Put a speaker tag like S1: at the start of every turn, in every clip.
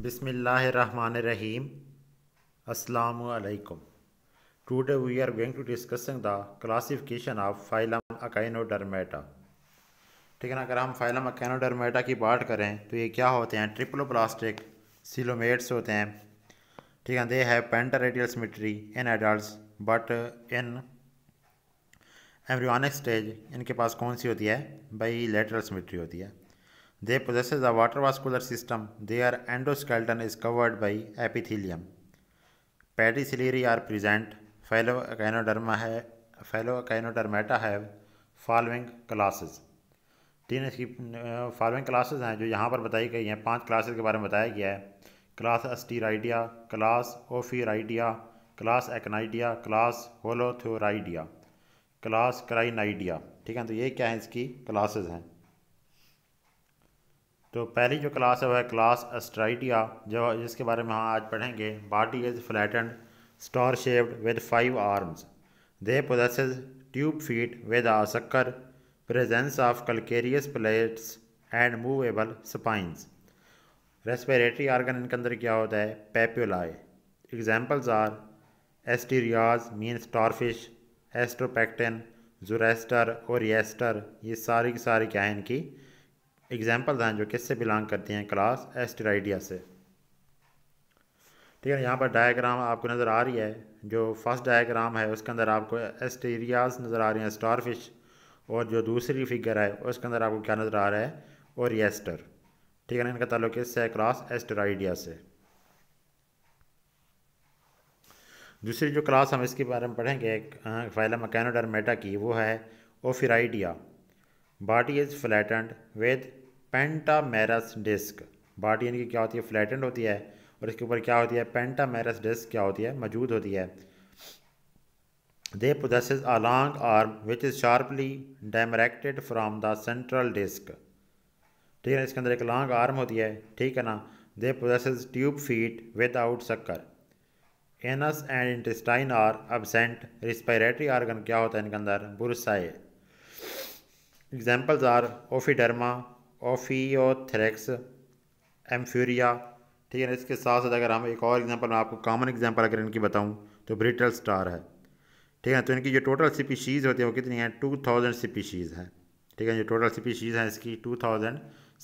S1: Bismillahirrahmanirrahim. Assalamu alaikum. Today we are going to discussing the of phylum phylum Echinodermata. ठीक है ना अगर हम फाइलम अकाइनोडर्मेटा की बात करें तो ये क्या होते हैं ट्रिपलोप्लास्टिक सिलोमेट्स होते हैं ठीक है they have pentaradial symmetry in adult but in embryonic stage इनके पास कौन सी होती है बाई लेटरल सिमेट्री होती है They possess a water vascular system. Their endoskeleton is covered by epithelium. Are are present. Phyllocanoderma है फेलोकाइनोडर्मेटा है फॉलोइंग क्लासेज तीन इसकी फॉलोइंग क्लासेस हैं जो यहाँ पर बताई गई हैं पांच क्लासेस के बारे में बताया गया है class Asteroidea class Ophiuroidea class Echinoidea class Holothuroidea class Crinoidea ठीक है तो ये क्या है इसकी क्लासेस हैं तो पहली जो क्लास है वह क्लास एस्ट्राइटिया जो जिसके बारे में हम आज पढ़ेंगे body is and star shaped with five arms they possesses tube feet with a sucker presence of calcareous plates and movable spines respiratory organ इनके अंदर क्या होता है papulae examples are Asterias mean starfish Astropecten Zoroaster और येस्टर ये सारी की सारी क्या है इनकी एग्जाम्पल दें जो किससे बिलोंग करती हैं क्लास एस्टेराइडिया से ठीक है यहाँ पर डायग्राम आपको नज़र आ रही है जो फर्स्ट डायग्राम है उसके अंदर आपको एस्टेरियाज नज़र आ रही हैं स्टार फिश और जो दूसरी फिगर है उसके अंदर आपको क्या नज़र आ रहा है और येस्टर ठीक है ना इनका ताल्लुक इससे है क्लास एस्टेराइडिया से दूसरी जो क्लास हम इसके बारे में पढ़ेंगे फाइला मेटा की वो है Ophiuroidea body is flattened with मैरस डिस्क बाट यानी कि क्या होती है फ्लैटेंड होती है और इसके ऊपर क्या होती है पेंटामैरस डिस्क क्या होती है मौजूद होती है they possesses a long arm which is sharply demarcated from the central disc ठीक है इसके अंदर एक लॉन्ग आर्म होती है ठीक है ना they possesses tube feet out sucker anus and intestine are absent respiratory organ क्या होता है इनके अंदर बुरसाए एग्जाम्पल्स आर ओफिडर्मा ओफियोथ्रेक्स एम्फ्यूरिया ठीक है ना इसके साथ साथ अगर हम एक और एग्जांपल मैं आपको कॉमन एग्जांपल अगर इनकी बताऊं तो ब्रिटल स्टार है ठीक है तो इनकी जो टोटल स्पीशीज़ होती है वो कितनी हैं टू थाउजेंड स्पीशीज़ हैं ठीक है जो टोटल स्पीशीज़ हैं इसकी टू थाउजेंड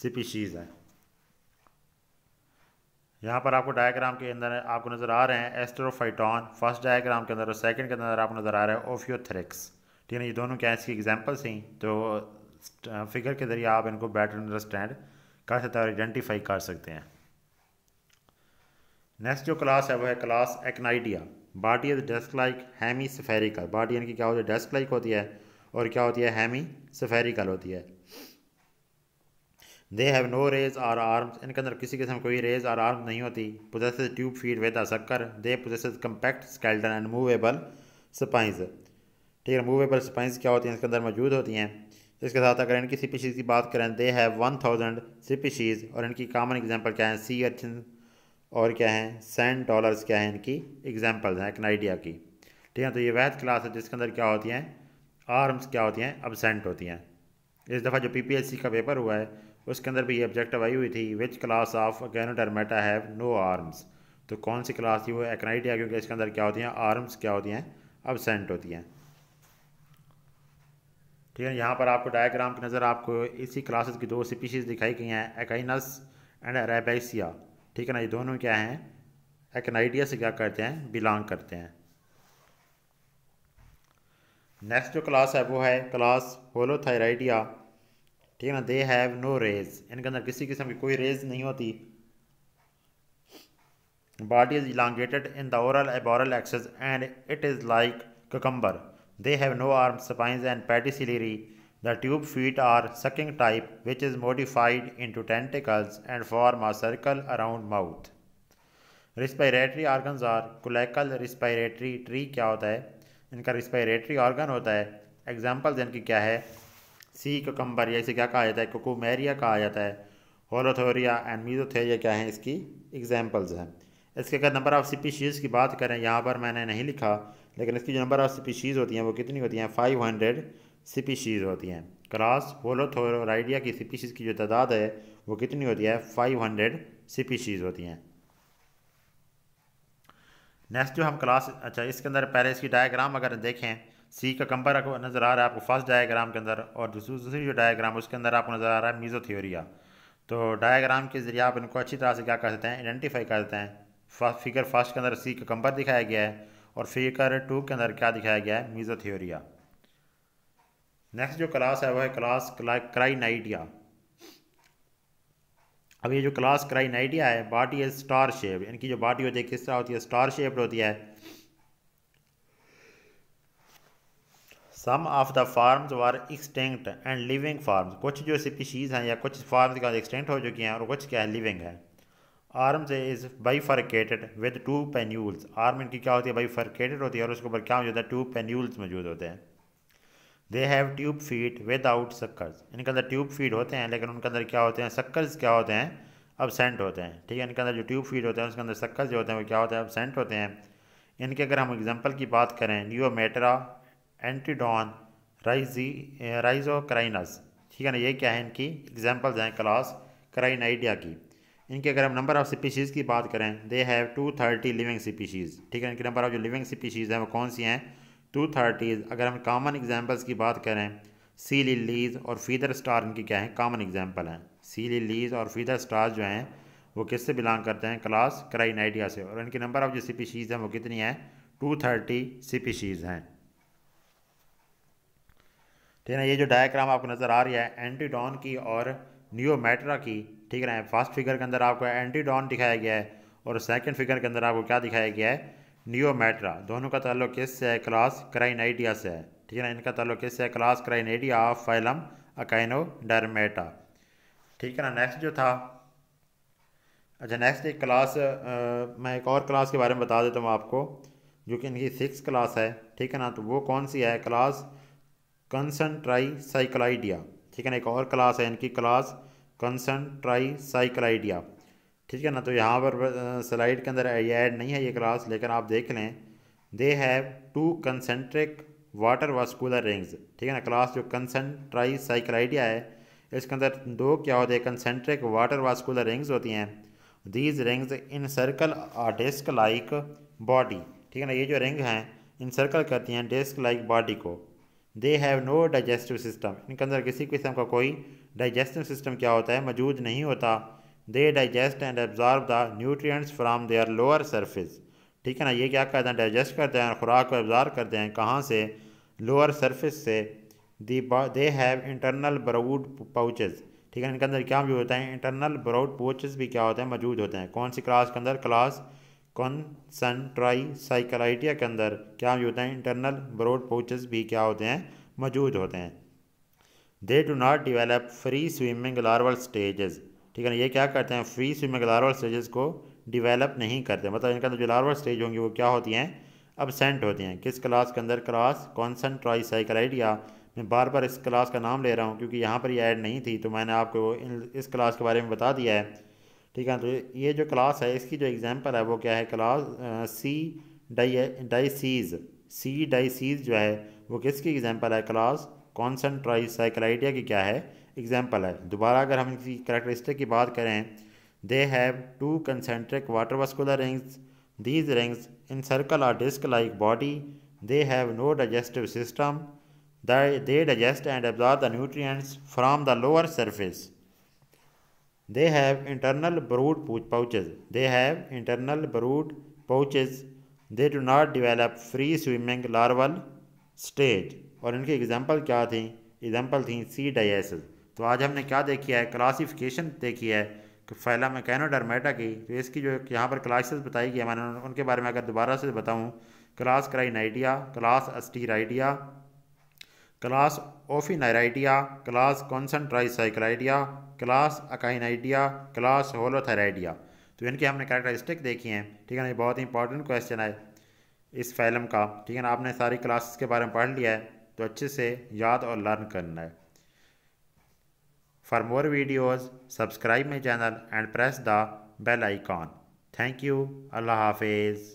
S1: स्पीशीज़ हैं यहाँ पर आपको डायग्राम के अंदर आपको नज़र आ रहे हैं एस्ट्रोफाइटॉन फर्स्ट डायग्राम के अंदर और सेकंड के अंदर आपको नज़र आ रहा है ओफियोथ्रिक्स ठीक है ये दोनों क्या इसकी एग्ज़ाम्पल्स हैं तो फिगर के ज़रिए आप इनको बेटर अंडरस्टैंड कर सकते हैं और आइडेंटिफाई कर सकते हैं नेक्स्ट जो क्लास है वो है class Echinoidea body is disc like hemispherical body यानी कि क्या होती है डेस्क लाइक होती है और क्या होती है हैमी सफेरिकल होती है दे हैव नो रेज और आर्म्स इनके अंदर किसी किस्म कोई रेज और आर्म नहीं होती possess tube feet with sucker they possess compact skeleton and movable spines ठीक है मूवेबल स्पाइंस क्या होती हैं इसके अंदर मौजूद होती हैं इसके साथ अगर इनकी स्पीशीज़ की बात करें दे है वन थाउजेंड स्पीशीज़ और इनकी कॉमन एग्जांपल क्या है सी अर्चिन और क्या है सेंट डॉलर्स क्या है इनकी एग्जांपल्स हैं कनाइडिया की ठीक है तो ये वैध क्लास है जिसके अंदर क्या होती हैं आर्म्स क्या होती हैं अबसेंट होती हैं इस दफ़ा जो पी का पेपर हुआ है उसके अंदर भी ये ऑब्जेक्टिव आई हुई थी which class of dermata have no arms तो कौन सी क्लास थी वो एक्नाइडिया क्योंकि इसके अंदर क्या होती हैं आर्म्स क्या होती हैं अबसेंट होती हैं ठीक है यहाँ पर आपको डायग्राम की नज़र आपको इसी क्लासेस की दो स्पीशीज़ दिखाई गई हैं एकाइनस एंड अरेबैसिया ठीक है ना ये दोनों क्या हैं एकनाइडिया से क्या करते हैं बिलोंग करते हैं नेक्स्ट जो क्लास है वो है क्लास होलोथायराइडिया ठीक है ना दे हैव नो रेज इनके अंदर किसी किस्म की कोई रेज नहीं होती body is elongated in the oral aboral axis and it is like cucumber They have no arms, spines and pedicellary. The tube feet are sucking type which is modified into tentacles and form a circle around mouth respiratory organ are cloacal respiratory tree क्या होता है इनका respiratory organ होता है examples इनकी क्या है सी cucumber या इसे क्या कहा जाता है कोकोमेरिया कहा जाता है होलोथोरिया एंड मीजोथेरिया क्या है इसकी एग्जाम्पल्स हैं इसके अगर नंबर ऑफ़ स्पीशीज़ की बात करें यहाँ पर मैंने नहीं लिखा लेकिन इसकी जो नंबर ऑफ़ स्पीशीज़ होती हैं वो कितनी होती हैं फाइव हंड्रेड स्पीशीज़ होती हैं क्लास होलोथोराइडिया की स्पीशीज़ की जो तादाद है वो कितनी होती है फाइव हंड्रेड स्पीशीज़ होती हैं नेक्स्ट जो हम क्लास अच्छा इसके अंदर पहले इसकी डायग्राम अगर देखें सी का कंपर नज़र आ रहा है आपको फर्स्ट डायग्राम के अंदर और दूसरी दूसरी जो डायग्राम उसके अंदर आपको नज़र आ रहा है मीज़ो तो डायग्राम के ज़रिए आप इनको अच्छी तरह से क्या कर सकते हैं आइडेंटिफाई कर सकते हैं फिगर फर्स्ट के अंदर सी का कंबर दिखाया गया है और फिगर टू के अंदर क्या दिखाया गया है मीजो थियोरिया नेक्स्ट जो क्लास है वह है क्लास क्राइनाइडिया अब ये जो क्लास क्राइनाइडिया है बाटी है स्टार शेप इनकी जो बाटी होती है किस तरह होती है स्टार शेप होती है some of the forms were extinct and living forms कुछ जो स्पीशीज़ हैं या कुछ फार्म्स का एक्सटेंक्ट हो चुकी हैं और कुछ क्या है लिविंग है आर्म से is bifurcated with two pinnules arm इनकी क्या होती है बाईफरकेटेड होती है और उसके ऊपर क्या मौजूद है टू पेन्यूल्स मौजूद होते हैं they have tube feet without suckers इनके अंदर ट्यूब फीड होते हैं लेकिन उनके अंदर क्या होते हैं सक्कर्स क्या होते हैं अबसेंट होते हैं ठीक है इनके अंदर जो ट्यूब फीड होते हैं उसके अंदर सक्कर्स जो होते हैं वो क्या होते हैं अबसेंट होते हैं इनके अगर हम एग्जाम्पल की बात करें न्यूमेट्रा एंटीडॉन राइजी क्राइनस ठीक है ना ये क्या है इनकी एग्जाम्पल्स हैं क्लास क्राइनाइडिया की इनके अगर हम नंबर ऑफ़ स्पीशीज़ की बात करें they have two thirty living species ठीक है इनके नंबर ऑफ़ जो लिविंग स्पीशीज़ हैं वो कौन सी हैं टू थर्टीज़ अगर हम कॉमन एग्जाम्पल्स की बात करें सी लिलीज और फीदर स्टार इनकी क्या है कॉमन एग्जाम्पल हैं सी लिलीज और फीदर स्टार जो हैं वो किससे बिलोंग करते हैं क्लास क्राइनाइडिया से और इनके नंबर ऑफ़ जो स्पीशीज़ हैं वो कितनी हैं टू थर्टी स्पीशीज़ हैं ठीक है ये जो डायग्राम आपको नज़र आ रही है एंटीडॉन की और मैट्रा की ठीक है ना फर्स्ट फिगर के अंदर आपको एंटीडॉन दिखाया गया है और सेकंड फिगर के अंदर आपको क्या दिखाया गया है नियोमेट्रा दोनों का ताल्लुक से है क्लास क्राइनाइडिया से है ठीक है ना इनका ताल्लुक से है class Crinoidea of phylum dermata ठीक है ना नेक्स्ट जो था अच्छा नेक्स्ट एक क्लास आ, मैं एक और क्लास के बारे में बता देता हूँ आपको जो कि इनकी सिक्स क्लास है ठीक है ना तो वो कौन सी है क्लास कंसनट्राई साइक्लाइडिया ठीक है ना एक और क्लास है इनकी क्लास कंसनट्राईसाइक्लाइडिया ठीक है ना तो यहाँ पर स्लाइड के अंदर ये ऐड नहीं है ये क्लास लेकिन आप देख लें they have two concentric water vascular rings ठीक है ना क्लास जो कंसनट्राईसाइक्लाइडिया है इसके अंदर दो क्या होते हैं कंसेंट्रिक वाटर वास्कुलर रिंग्स होती हैं these rings in circle a disc like body ठीक है ना ये जो रिंग हैं इन सर्कल करती हैं डिस्क लाइक बॉडी को they have no digestive system इनके अंदर किसी किस्म का कोई डाइजेस्टिव सिस्टम क्या होता है मौजूद नहीं होता they digest and absorb the nutrients from their lower surface ठीक है ना ये क्या करते हैं डाइजेस्ट करते हैं और ख़ुराक को एब्जॉर्व करते हैं कहाँ से लोअर सरफेस से the they have internal brood pouches ठीक है इनके अंदर क्या भी होता है इंटरनल ब्राउड पाउचेज भी क्या होते हैं मौजूद होते हैं कौन सी क्लास के अंदर क्लास कॉन्सनट्राई साइकलाइटिया के अंदर क्या भी होते हैं इंटरनल ब्राउड पाउचेज भी क्या होते हैं मौजूद होते हैं they do not develop free swimming larval stages ठीक है ना ये क्या करते हैं फ्री स्विमिंग लार्वल स्टेजेस को डिवेलप नहीं करते मतलब इनका जो लार्वल स्टेज होंगी वो क्या होती हैं अबसेंट होती हैं किस क्लास के अंदर क्लास साइकिल आइडिया मैं बार बार इस क्लास का नाम ले रहा हूँ क्योंकि यहाँ पर ये ऐड नहीं थी तो मैंने आपको इस क्लास के बारे में बता दिया है ठीक है तो ये जो क्लास है इसकी जो एग्ज़ाम्पल है वो क्या है क्लास सी डाई डाइसीज सी डाइसीज जो है वो किसकी एग्ज़ाम्पल है क्लास कॉन्सेंट्राइज साइकिल आइडिया की क्या है एग्जाम्पल है दोबारा अगर हम इसकी करेक्टरिस्टिक की बात करें they have two concentric water vascular rings these rings in circle are disc like body they have no digestive system they digest and absorb the nutrient from the lower surface they have internal brood pouch they have internal brood pouch they do not develop free swimming larval stage और इनकी example क्या थी example थी सी डाइसिस तो आज हमने क्या देखी है क्लासिफिकेशन देखी है कि फैला में कैनोडर्मेटा की तो इसकी जो यहाँ पर क्लासेस बताई गई मैंने उनके बारे में अगर दोबारा से बताऊँ class Crinoidea class Asteroidea class Ophiuroidea class Concentricycloidea class Echinoidea class Holothuroidea तो इनकी हमने कैरेक्टरिस्टिक देखी हैं ठीक है ना ये बहुत ही इंपॉर्टेंट क्वेश्चन है इस फैलम का ठीक है ना आपने सारी क्लासेस के बारे में पढ़ लिया है तो अच्छे से याद और लर्न करना है for more videos subscribe my channel and press the bell icon thank you अल्लाह हाफिज़